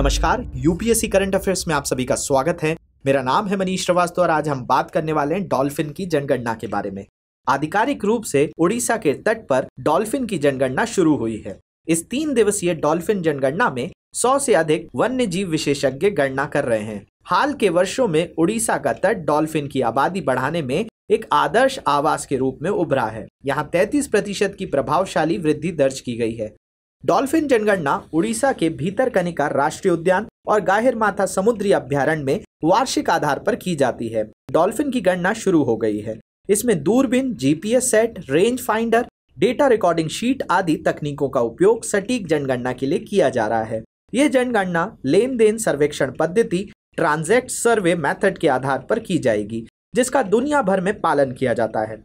नमस्कार UPSC current affairs में आप सभी का स्वागत है मेरा नाम है मनीष श्रीवास्तव और आज हम बात करने वाले हैं डॉल्फिन की जनगणना के बारे में आधिकारिक रूप से उड़ीसा के तट पर डॉल्फिन की जनगणना शुरू हुई है इस तीन दिवसीय डॉल्फिन जनगणना में सौ से अधिक वन्य जीव विशेषज्ञ गणना कर रहे हैं हाल के वर्षों में उड़ीसा का तट डॉल्फिन की आबादी बढ़ाने में एक आदर्श आवास के रूप में उभरा है यहाँ 33 प्रतिशत की प्रभावशाली वृद्धि दर्ज की गई है डॉल्फिन जनगणना उड़ीसा के भीतरकनिका राष्ट्रीय उद्यान और गाहिर माथा समुद्री अभ्यारण्य में वार्षिक आधार पर की जाती है डॉल्फिन की गणना शुरू हो गई है इसमें दूरबीन GPS set range finder data recording sheet आदि तकनीकों का उपयोग सटीक जनगणना के लिए किया जा रहा है ये जनगणना लेन देन सर्वेक्षण पद्धति ट्रांजेक्ट सर्वे मेथड के आधार पर की जाएगी जिसका दुनिया भर में पालन किया जाता है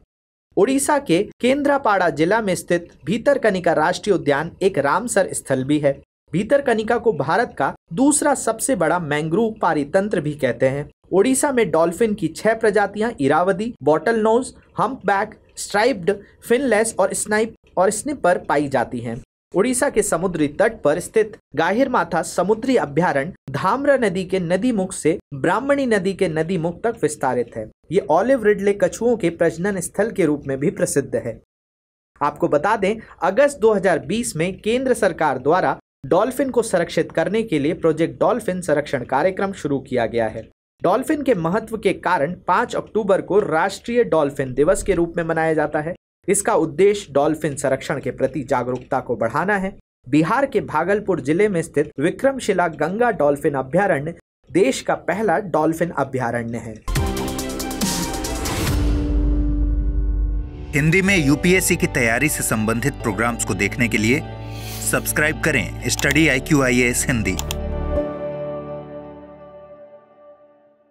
उड़ीसा के केंद्रापाड़ा जिला में स्थित भीतरकनिका राष्ट्रीय उद्यान एक रामसर स्थल भी है भीतरकनिका को भारत का दूसरा सबसे बड़ा मैंग्रोव पारितंत्र भी कहते हैं ओडिशा में डॉल्फिन की छह प्रजातियां Irrawaddy bottle nose hump back striped finless और स्नाइप और स्निपर पाई जाती हैं उड़ीसा के समुद्री तट पर स्थित गाहिर माथा समुद्री अभ्यारण धामरा नदी के नदी मुख से ब्राह्मणी नदी के नदी मुख तक विस्तारित है ये ऑलिव रिडले कछुओं के प्रजनन स्थल के रूप में भी प्रसिद्ध है आपको बता दें अगस्त 2020 में केंद्र सरकार द्वारा डॉल्फिन को संरक्षित करने के लिए प्रोजेक्ट डॉल्फिन संरक्षण कार्यक्रम शुरू किया गया है डॉल्फिन के महत्व के कारण 5 अक्टूबर को राष्ट्रीय डॉल्फिन दिवस के रूप में मनाया जाता है इसका उद्देश्य डॉल्फिन संरक्षण के प्रति जागरूकता को बढ़ाना है बिहार के भागलपुर जिले में स्थित विक्रमशिला गंगा डॉल्फिन अभ्यारण्य देश का पहला डॉल्फिन अभ्यारण्य है हिंदी में यूपीएससी की तैयारी से संबंधित प्रोग्राम्स को देखने के लिए सब्सक्राइब करें study I Q I S Hindi